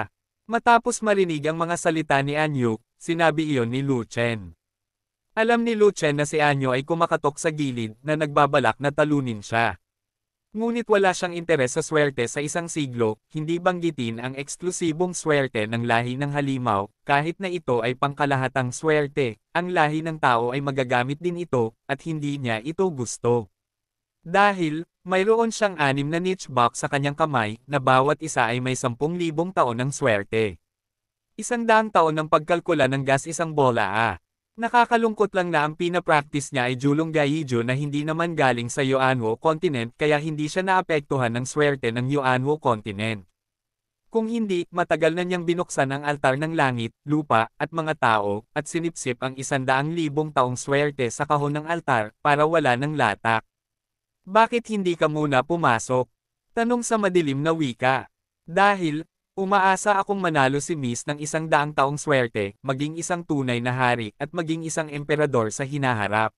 Matapos marinig ang mga salita ni Anyu, Sinabi iyon ni Lu Chen. Alam ni Lu Chen na si Anyo ay kumakatok sa gilid na nagbabalak na talunin siya. Ngunit wala siyang interes sa swerte sa isang siglo, hindi banggitin ang eksklusibong swerte ng lahi ng halimaw, kahit na ito ay pangkalahatang swerte, ang lahi ng tao ay magagamit din ito, at hindi niya ito gusto. Dahil, mayroon siyang anim na niche box sa kanyang kamay na bawat isa ay may 10,000 taon ng swerte. Isang daang taon ng pagkalkula ng gas isang bola ah. Nakakalungkot lang na ang pinapractice niya ay Julong Gaijo na hindi naman galing sa Yoanwo Continent kaya hindi siya naapektuhan ng swerte ng Yoanwo Continent. Kung hindi, matagal na niyang binuksan ang altar ng langit, lupa, at mga tao, at sinipsip ang isandaang libong taong swerte sa kahon ng altar, para wala ng latak. Bakit hindi ka muna pumasok? Tanong sa madilim na wika. Dahil, Umaasa akong manalo si Miss ng isang daang taong swerte, maging isang tunay na hari, at maging isang emperador sa hinaharap.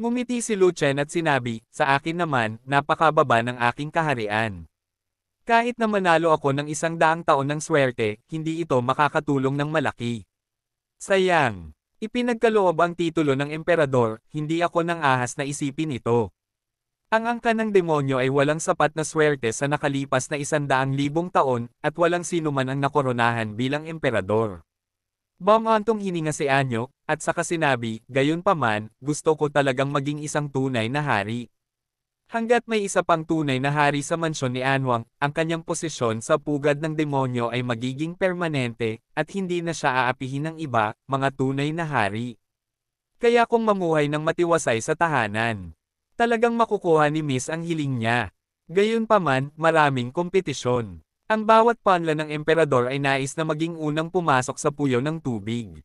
Ngumiti si Luchen at sinabi, sa akin naman, napakababa ng aking kaharian. Kahit na manalo ako ng isang daang taon ng swerte, hindi ito makakatulong ng malaki. Sayang! Ipinagkaloob ang titulo ng emperador, hindi ako nang ahas na isipin ito. Ang angka ng demonyo ay walang sapat na swerte sa nakalipas na isandaang libong taon, at walang sino man ang nakoronahan bilang emperador. Bamantong hininga si Anyo, at sa kasinabi, gayon paman, gusto ko talagang maging isang tunay na hari. Hanggat may isa pang tunay na hari sa mansyon ni Anwang, ang kanyang posisyon sa pugad ng demonyo ay magiging permanente, at hindi na siya aapihin ng iba, mga tunay na hari. Kaya kung mamuhay ng matiwasay sa tahanan talagang makukuha ni Miss ang hiling niya. Gayunpaman, maraming kompetisyon. Ang bawat panla ng emperador ay nais na maging unang pumasok sa puyo ng tubig.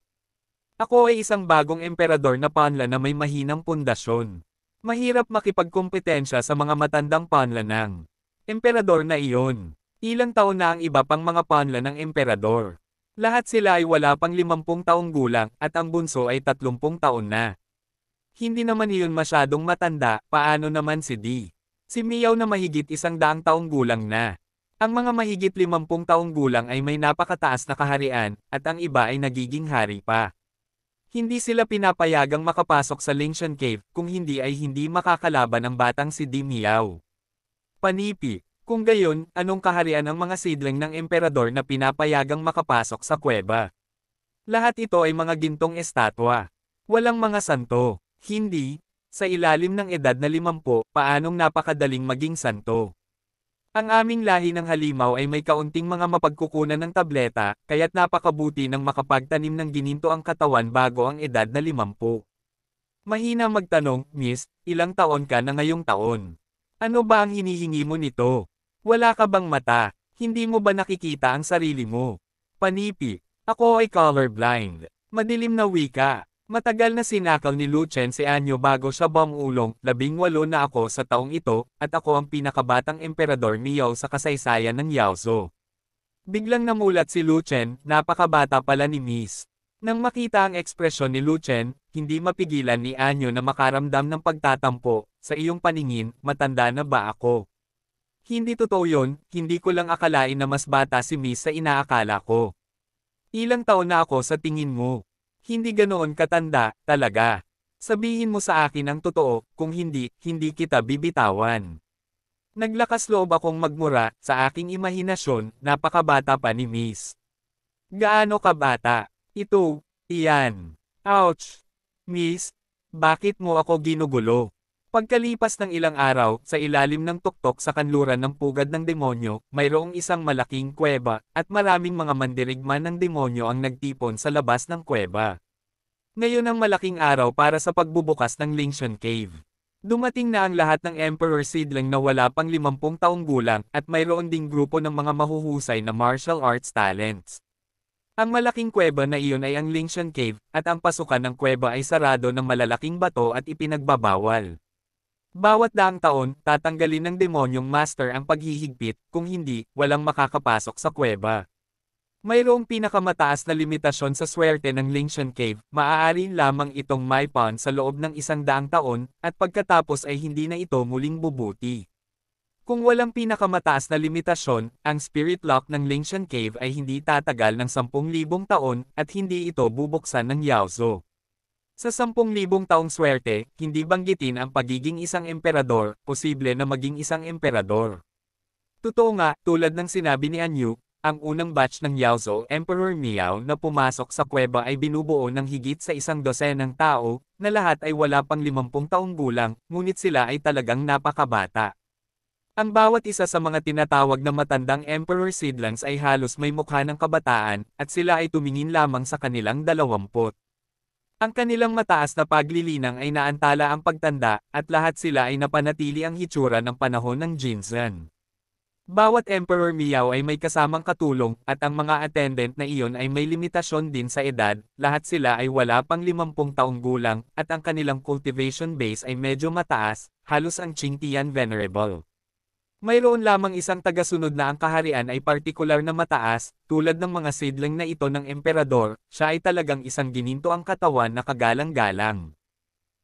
Ako ay isang bagong emperador na panla na may mahinang pundasyon. Mahirap makipagkompetensya sa mga matandang panla ng emperador na iyon. Ilang taon na ang iba pang mga panla ng emperador. Lahat sila ay wala pang limampung taong gulang at ang bunso ay tatlumpung taon na. Hindi naman iyon masyadong matanda, paano naman si D. Si Miao na mahigit isang daang taong gulang na. Ang mga mahigit limampung taong gulang ay may napakataas na kaharian, at ang iba ay nagiging hari pa. Hindi sila pinapayagang makapasok sa Lingshan Cave, kung hindi ay hindi makakalaban ang batang si Di Miao. Panipi, kung gayon, anong kaharian ang mga sidling ng emperador na pinapayagang makapasok sa kuweba? Lahat ito ay mga gintong estatwa. Walang mga santo. Hindi, sa ilalim ng edad na limampo, paanong napakadaling maging santo. Ang aming lahi ng halimaw ay may kaunting mga mapagkukunan ng tableta, kaya't napakabuti ng makapagtanim ng gininto ang katawan bago ang edad na limampu. Mahina magtanong, Miss, ilang taon ka na ngayong taon? Ano ba ang hinihingi mo nito? Wala ka bang mata? Hindi mo ba nakikita ang sarili mo? Panipi, ako ay colorblind. Madilim na wika. Matagal na sinakaw ni Lu Chen si Anyo bago siya bamulong, labing walo na ako sa taong ito, at ako ang pinakabatang emperador ni Yao sa kasaysayan ng Yaozo. Biglang namulat si Lu Chen, napakabata pala ni Miss. Nang makita ang ekspresyon ni Lu Chen, hindi mapigilan ni Anyo na makaramdam ng pagtatampo, sa iyong paningin, matanda na ba ako? Hindi totoo yon, hindi ko lang akalain na mas bata si Miss sa inaakala ko. Ilang taon na ako sa tingin mo. Hindi ganoon katanda, talaga. Sabihin mo sa akin ang totoo, kung hindi, hindi kita bibitawan. Naglakas loob akong magmura, sa aking imahinasyon, napakabata pa ni Miss. Gaano ka bata? Ito, iyan. Ouch! Miss, bakit mo ako ginugulo? Pagkalipas ng ilang araw, sa ilalim ng tuktok sa kanluran ng pugad ng demonyo, mayroong isang malaking kuweba, at maraming mga mandirigma ng demonyo ang nagtipon sa labas ng kuweba. Ngayon ang malaking araw para sa pagbubukas ng Lingshan Cave. Dumating na ang lahat ng Emperor Seedling na wala pang 50 taong gulang, at mayroon ding grupo ng mga mahuhusay na martial arts talents. Ang malaking kuweba na iyon ay ang Lingshan Cave, at ang pasukan ng kuweba ay sarado ng malalaking bato at ipinagbabawal. Bawat daang taon, tatanggalin ng demonyong master ang paghihigpit, kung hindi, walang makakapasok sa kuweba. Mayroong pinakamataas na limitasyon sa swerte ng Lingshan Cave, maaari lamang itong maipon sa loob ng isang daang taon, at pagkatapos ay hindi na ito muling bubuti. Kung walang pinakamataas na limitasyon, ang spirit lock ng Lingshan Cave ay hindi tatagal ng 10,000 taon, at hindi ito bubuksan ng Yaozo. Sa 10,000 taong swerte, hindi banggitin ang pagiging isang emperador, posible na maging isang emperador. Totoo nga, tulad ng sinabi ni Anyu, ang unang batch ng Yaozo Emperor Miao na pumasok sa kuweba ay binubuo ng higit sa isang dosenang tao, na lahat ay wala pang 50 taong gulang, ngunit sila ay talagang napakabata. Ang bawat isa sa mga tinatawag na matandang Emperor Seedlings ay halos may mukha ng kabataan, at sila ay tumingin lamang sa kanilang dalawampot. Ang kanilang mataas na paglilinang ay naantala ang pagtanda, at lahat sila ay napanatili ang hitsura ng panahon ng Jinzan. Bawat Emperor Miao ay may kasamang katulong, at ang mga attendant na iyon ay may limitasyon din sa edad, lahat sila ay wala pang 50 taong gulang, at ang kanilang cultivation base ay medyo mataas, halos ang Qingtian Venerable. Mayroon lamang isang tagasunod na ang kaharian ay partikular na mataas, tulad ng mga seedling na ito ng emperador, siya ay talagang isang gininto ang katawan na kagalang-galang.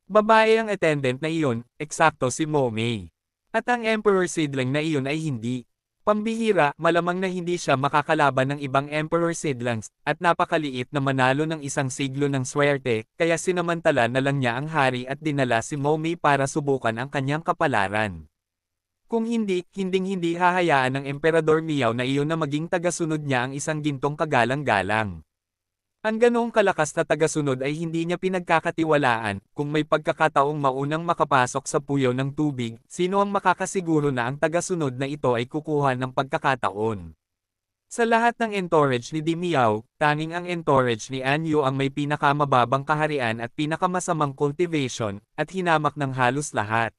Babae ang attendant na iyon, eksakto si Momei. At ang emperor seedling na iyon ay hindi. Pambihira, malamang na hindi siya makakalaban ng ibang emperor seedlings, at napakaliit na manalo ng isang siglo ng swerte, kaya sinamantala na lang niya ang hari at dinala si Momei para subukan ang kanyang kapalaran. Kung hindi, hinding-hindi hahayaan ng Emperador Miao na iyon na maging tagasunod niya ang isang gintong kagalang-galang. Ang ganoong kalakas na tagasunod ay hindi niya pinagkakatiwalaan, kung may pagkakataong maunang makapasok sa puyo ng tubig, sino ang makakasiguro na ang tagasunod na ito ay kukuha ng pagkakataon. Sa lahat ng entourage ni Dimiao, tanging ang entourage ni Anyu ang may pinakamababang kaharian at pinakamasamang cultivation, at hinamak ng halos lahat.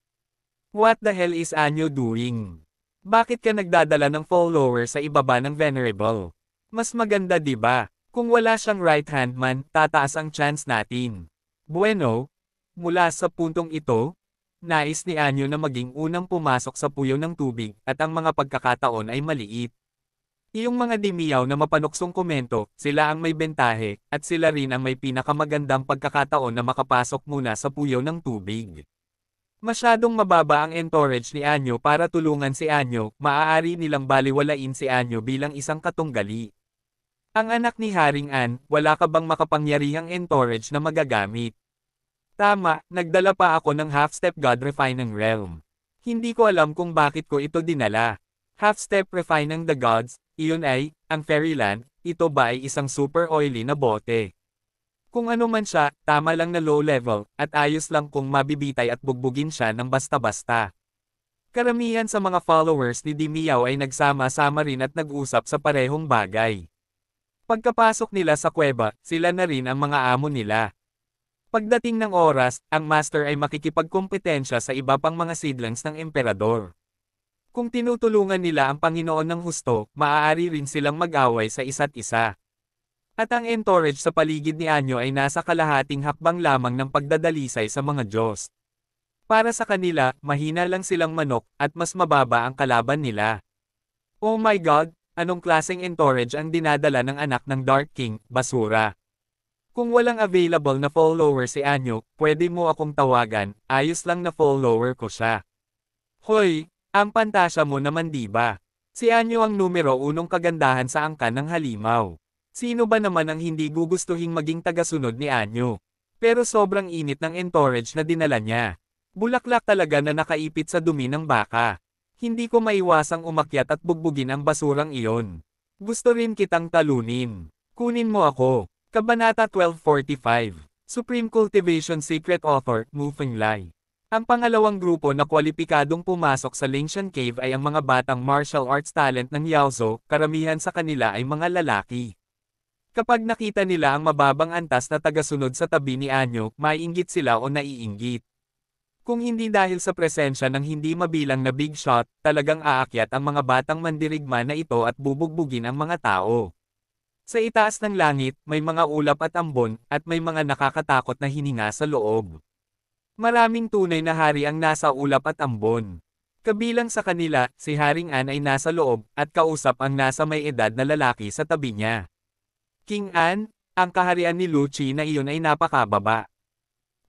What the hell is Anyo doing? Bakit ka nagdadala ng follower sa ibaba ng Venerable? Mas maganda ba? Diba? Kung wala siyang right hand man, tataas ang chance natin. Bueno, mula sa puntong ito, nais ni Anyo na maging unang pumasok sa puyo ng tubig at ang mga pagkakataon ay maliit. Iyong mga dimiyaw na mapanuksong komento, sila ang may bentahe, at sila rin ang may pinakamagandang pagkakataon na makapasok muna sa puyo ng tubig. Masyadong mababa ang entourage ni Anyo para tulungan si Anyo, maaari nilang baliwalain si Anyo bilang isang katunggali. Ang anak ni Haring An, wala ka bang makapangyarihang entourage na magagamit? Tama, nagdala pa ako ng half-step God Refining Realm. Hindi ko alam kung bakit ko ito dinala. Half-step Refining the Gods, iyon ay, ang Fairyland, ito ba ay isang super oily na bote? Kung ano man siya, tama lang na low level, at ayos lang kung mabibitay at bugbugin siya ng basta-basta. Karamihan sa mga followers ni Dimiao ay nagsama-sama rin at nag-usap sa parehong bagay. Pagkapasok nila sa kuweba, sila na rin ang mga amo nila. Pagdating ng oras, ang master ay makikipagkompetensya sa iba pang mga seedlings ng emperador. Kung tinutulungan nila ang Panginoon ng husto, maaari rin silang mag-away sa isa't isa. At ang entourage sa paligid ni Anyo ay nasa kalahating hakbang lamang ng pagdadalisay sa mga Diyos. Para sa kanila, mahina lang silang manok, at mas mababa ang kalaban nila. Oh my God, anong klaseng entourage ang dinadala ng anak ng Dark King, basura? Kung walang available na follower si Anyo, pwede mo akong tawagan, ayos lang na follower ko siya. Hoy, ang pantasya mo naman diba? Si Anyo ang numero unong kagandahan sa angkan ng halimaw. Sino ba naman ang hindi gugustuhing maging tagasunod ni Anyo? Pero sobrang init ng entourage na dinala niya. Bulaklak talaga na nakaipit sa dumi ng baka. Hindi ko maiwasang umakyat at bugbugin ang basurang iyon. Gusto rin kitang talunin. Kunin mo ako. Kabanata 1245. Supreme Cultivation Secret Author, Mufeng Lai. Ang pangalawang grupo na kwalipikadong pumasok sa Lingxian Cave ay ang mga batang martial arts talent ng Yaozo, karamihan sa kanila ay mga lalaki. Kapag nakita nila ang mababang antas na tagasunod sa tabi ni Anyok, maiinggit sila o naiinggit. Kung hindi dahil sa presensya ng hindi mabilang na big shot, talagang aakyat ang mga batang mandirigma na ito at bubugbugin ang mga tao. Sa itaas ng langit, may mga ulap at ambon, at may mga nakakatakot na hininga sa loob. Maraming tunay na hari ang nasa ulap at ambon. Kabilang sa kanila, si Haring An ay nasa loob, at kausap ang nasa may edad na lalaki sa tabi niya. King An, ang kaharian ni Luchi na iyon ay napakababa.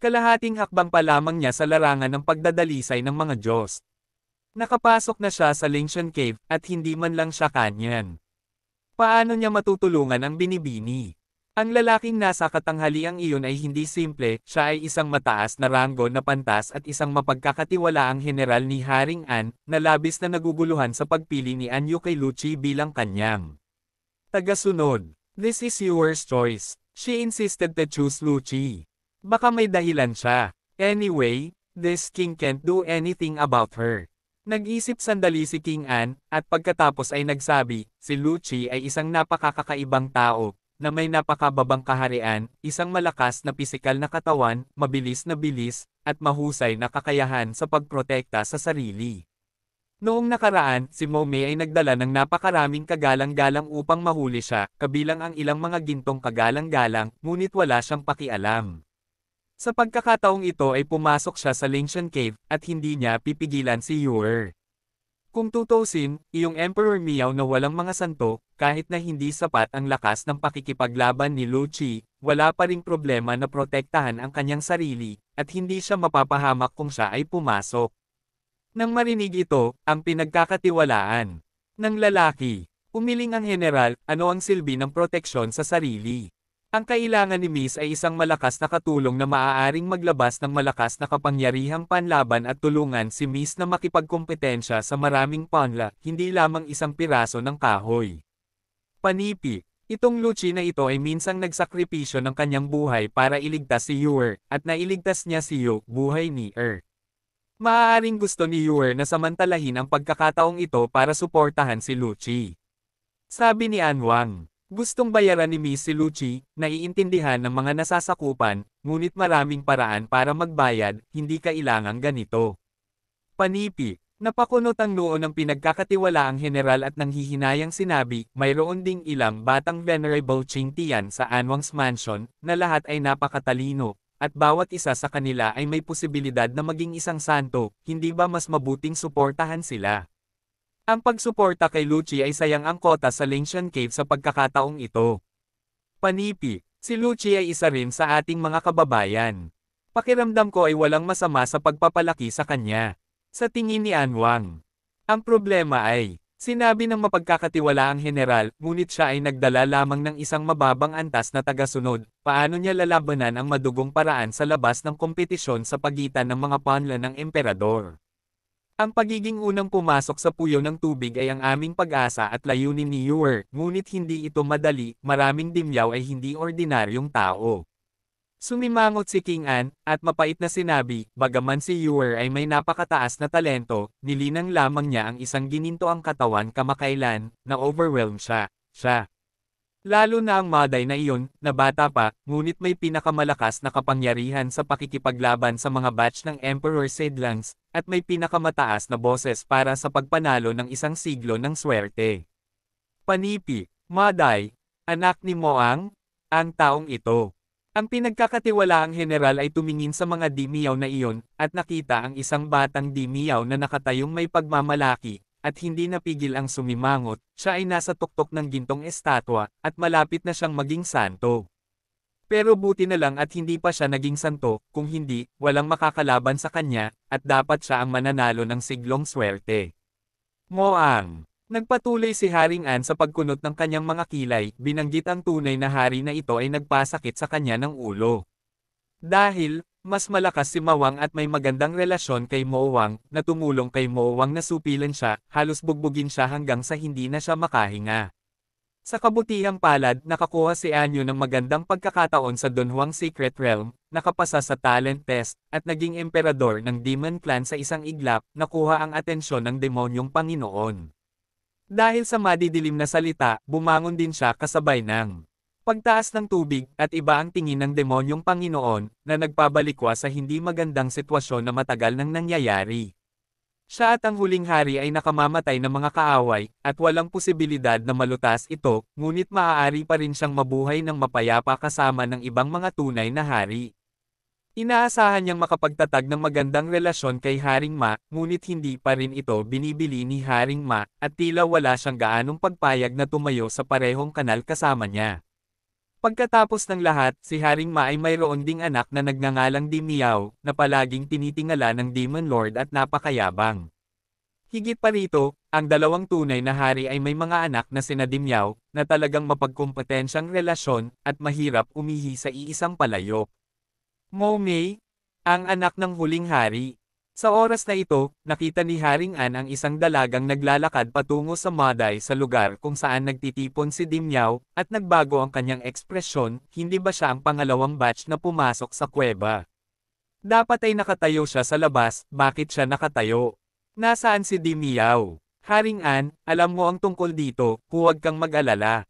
Kalahating hakbang pa lamang niya sa larangan ng pagdadalisay ng mga Diyos. Nakapasok na siya sa Lingshan Cave at hindi man lang siya kanyan. Paano niya matutulungan ang binibini? Ang lalaking nasa katanghaliang iyon ay hindi simple, siya ay isang mataas na ranggo na pantas at isang mapagkakatiwalaang general ni Haring An, na labis na naguguluhan sa pagpili ni Anyu kay Luchi bilang kanyang tagasunod. This is yours choice. She insisted to choose Luchi. Baka may dahilan siya. Anyway, this king can't do anything about her. Nag-isip sandali si King An, at pagkatapos ay nagsabi, si Luchi ay isang napakakakaibang tao, na may napakababang kaharian, isang malakas na pisikal na katawan, mabilis na bilis, at mahusay na kakayahan sa pagprotekta sa sarili. Noong nakaraan, si Momei ay nagdala ng napakaraming kagalang-galang upang mahuli siya, kabilang ang ilang mga gintong kagalang-galang, ngunit wala siyang pakialam. Sa pagkakataong ito ay pumasok siya sa Lingshan Cave, at hindi niya pipigilan si Yuer. Kung tutusin, iyong Emperor Miao na walang mga santo, kahit na hindi sapat ang lakas ng pakikipaglaban ni Lu Chi, wala pa ring problema na protektahan ang kanyang sarili, at hindi siya mapapahamak kung siya ay pumasok. Nang marinig ito, ang pinagkakatiwalaan ng lalaki. Umiling ang general, ano ang silbi ng proteksyon sa sarili? Ang kailangan ni Miss ay isang malakas na katulong na maaaring maglabas ng malakas na kapangyarihang panlaban at tulungan si Miss na makipagkompetensya sa maraming panla, hindi lamang isang piraso ng kahoy. Panipi, Itong Luchi na ito ay minsang nagsakripisyo ng kanyang buhay para iligtas si Yuer, at nailigtas niya si Yu, buhay ni Er. Maaaring gusto ni Yuer na samantalahin ang pagkakataong ito para suportahan si Lucci. Sabi ni An Wang, gustong bayaran ni Miss si Lucci, naiintindihan ng mga nasasakupan, ngunit maraming paraan para magbayad, hindi kailangang ganito. Panipi, napakunot ang noo ng pinagkakatiwala ang general at nang hihinayang sinabi, mayroon ding ilang batang venerable Ching Tian sa Wang's mansion, na lahat ay napakatalino, at bawat isa sa kanila ay may posibilidad na maging isang santo, hindi ba mas mabuting suportahan sila? Ang pagsuporta kay Lucci ay sayang ang kota sa Lingshan Cave sa pagkakataong ito. Panipi, si Lucci ay isa rin sa ating mga kababayan. Pakiramdam ko ay walang masama sa pagpapalaki sa kanya. Sa tingin ni Anwang. Ang problema ay, Sinabi ng mapagkakatiwalaang general, ngunit siya ay nagdala lamang ng isang mababang antas na tagasunod, paano niya lalabanan ang madugong paraan sa labas ng kompetisyon sa pagitan ng mga panla ng emperador. Ang pagiging unang pumasok sa puyo ng tubig ay ang aming pag-asa at layunin ni Ewer, ngunit hindi ito madali, maraming dimyaw ay hindi ordinaryong tao. Sumimangot si King An, at mapait na sinabi, bagaman si Yuer ay may napakataas na talento, nilinang lamang niya ang isang gininto ang katawan kamakailan, na overwhelm siya, siya. Lalo na ang maday na iyon, na bata pa, ngunit may pinakamalakas na kapangyarihan sa pakikipaglaban sa mga batch ng Emperor Sedlangs, at may pinakamataas na boses para sa pagpanalo ng isang siglo ng swerte. Panipi, Maday, anak ni Moang, ang taong ito. Ang pinagkakatiwalaang general ay tumingin sa mga dimiyaw na iyon, at nakita ang isang batang dimiyaw na nakatayong may pagmamalaki, at hindi napigil ang sumimangot, siya ay nasa tuktok ng gintong estatwa, at malapit na siyang maging santo. Pero buti na lang at hindi pa siya naging santo, kung hindi, walang makakalaban sa kanya, at dapat siya ang mananalo ng siglong swerte. Moang Nagpatuloy si Haring An sa pagkunot ng kanyang mga kilay, binanggit ang tunay na hari na ito ay nagpasakit sa kanya ng ulo. Dahil, mas malakas si Mawang at may magandang relasyon kay Mowang, na tumulong kay Mowang na supilan siya, halos bugbugin siya hanggang sa hindi na siya makahinga. Sa kabutihang palad, nakakuha si Anyo ng magandang pagkakataon sa Don Juan Secret Realm, nakapasa sa talent test, at naging emperador ng Demon Clan sa isang iglap, nakuha ang atensyon ng demonyong Panginoon. Dahil sa madidilim na salita, bumangon din siya kasabay ng pagtaas ng tubig at iba ang tingin ng demonyong Panginoon na nagpabalikwa sa hindi magandang sitwasyon na matagal nang nangyayari. Siya at ang huling hari ay nakamamatay ng mga kaaway, at walang posibilidad na malutas ito, ngunit maaari pa rin siyang mabuhay ng mapayapa kasama ng ibang mga tunay na hari. Inaasahan niyang makapagtatag ng magandang relasyon kay Haring Ma, ngunit hindi pa rin ito binibili ni Haring Ma, at tila wala siyang gaanong pagpayag na tumayo sa parehong kanal kasama niya. Pagkatapos ng lahat, si Haring Ma ay mayroon ding anak na nagnangalang Dimiao, na palaging tinitingala ng Demon Lord at napakayabang. Higit pa rito, ang dalawang tunay na hari ay may mga anak na sina Dimiao, na talagang mapagkumpetensyang relasyon, at mahirap umihi sa iisang palayok. Ngo ang anak ng huling hari. Sa oras na ito, nakita ni Haring An ang isang dalagang naglalakad patungo sa Maday sa lugar kung saan nagtitipon si Dimyao, at nagbago ang kanyang ekspresyon, hindi ba siya ang pangalawang batch na pumasok sa kuweba? Dapat ay nakatayo siya sa labas, bakit siya nakatayo? Nasaan si Dimyao? Haring An, alam mo ang tungkol dito, huwag kang mag-alala.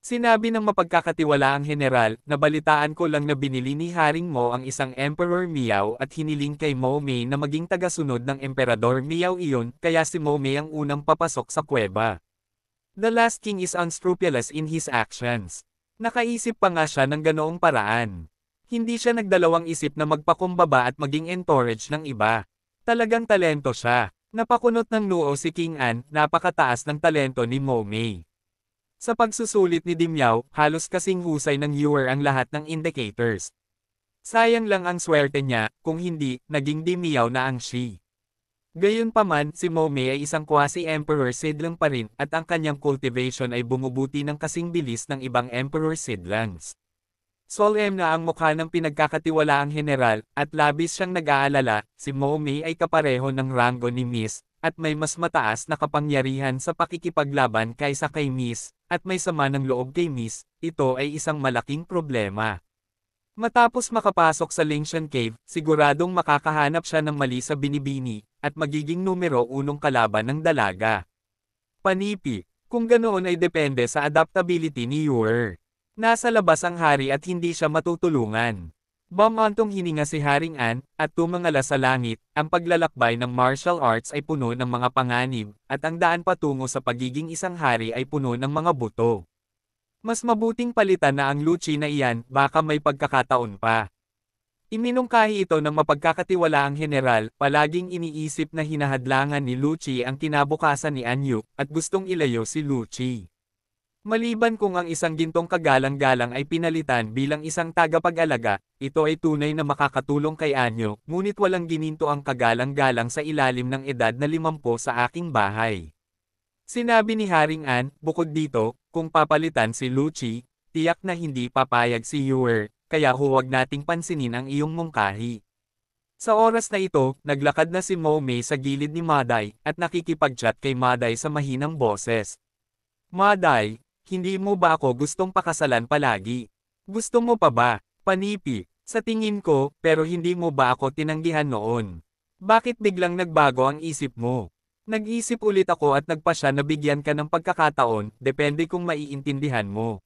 Sinabi ng mapagkakatiwalaang general, nabalitaan ko lang na binili ni Haring Mo ang isang Emperor Miao at hiniling kay Mo Mei na maging tagasunod ng Emperador Miao iyon, kaya si Mo Mei ang unang papasok sa kuweba. The last king is unscrupulous in his actions. Nakaisip pa nga siya ng ganoong paraan. Hindi siya nagdalawang isip na magpakumbaba at maging entourage ng iba. Talagang talento siya. Napakunot ng nuo si King An, napakataas ng talento ni Mo Mei. Sa pagsusulit ni Dimyaw, halos kasing husay ng viewer ang lahat ng indicators. Sayang lang ang swerte niya, kung hindi, naging Dimyaw na ang she. Gayunpaman, si Mome ay isang quasi-emperor seedling pa rin at ang kanyang cultivation ay bumubuti ng kasing bilis ng ibang emperor seedlings. Solem na ang mukha ng pinagkakatiwalaang general at labis siyang nag-aalala, si Mome ay kapareho ng ranggo ni Miss at may mas mataas na kapangyarihan sa pakikipaglaban kaysa kay Miss, at may sama ng loob kay Miss, ito ay isang malaking problema. Matapos makapasok sa Lingshan Cave, siguradong makakahanap siya ng mali sa binibini, at magiging numero unong kalaban ng dalaga. Panipi, kung ganoon ay depende sa adaptability ni Yor. Nasa labas ang hari at hindi siya matutulungan. Bamantong hininga si Haring An, at tumangala sa langit, ang paglalakbay ng martial arts ay puno ng mga panganib, at ang daan patungo sa pagiging isang hari ay puno ng mga buto. Mas mabuting palitan na ang luchi na iyan, baka may pagkakataon pa. Iminungkahi ito ng mapagkakatiwalaang general, palaging iniisip na hinahadlangan ni Luchi ang kinabukasan ni Anyuk, at gustong ilayo si Luchi. Maliban kung ang isang gintong kagalang-galang ay pinalitan bilang isang tagapag-alaga, ito ay tunay na makakatulong kay Anyo, ngunit walang gininto ang kagalang-galang sa ilalim ng edad na 50 sa aking bahay. Sinabi ni Haring An, bukod dito, kung papalitan si Luchi, tiyak na hindi papayag si Yuer, kaya huwag nating pansinin ang iyong mungkahi. Sa oras na ito, naglakad na si Mo Mei sa gilid ni Maday, at nakikipag-chat kay Maday sa mahinang boses. Maday, hindi mo ba ako gustong pakasalan palagi? Gusto mo pa ba? Panipi, sa tingin ko, pero hindi mo ba ako tinanggihan noon? Bakit biglang nagbago ang isip mo? Nag-isip ulit ako at nagpa siya na bigyan ka ng pagkakataon, depende kung maiintindihan mo.